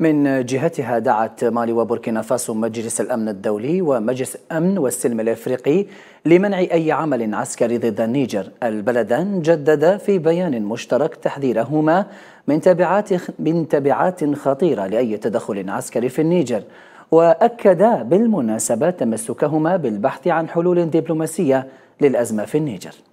من جهتها دعت مالي وبوركينا فاسو مجلس الأمن الدولي ومجلس الأمن والسلم الأفريقي لمنع أي عمل عسكري ضد النيجر البلدان جددا في بيان مشترك تحذيرهما من تبعات, من تبعات خطيرة لأي تدخل عسكري في النيجر وأكدا بالمناسبة تمسكهما بالبحث عن حلول دبلوماسية للأزمة في النيجر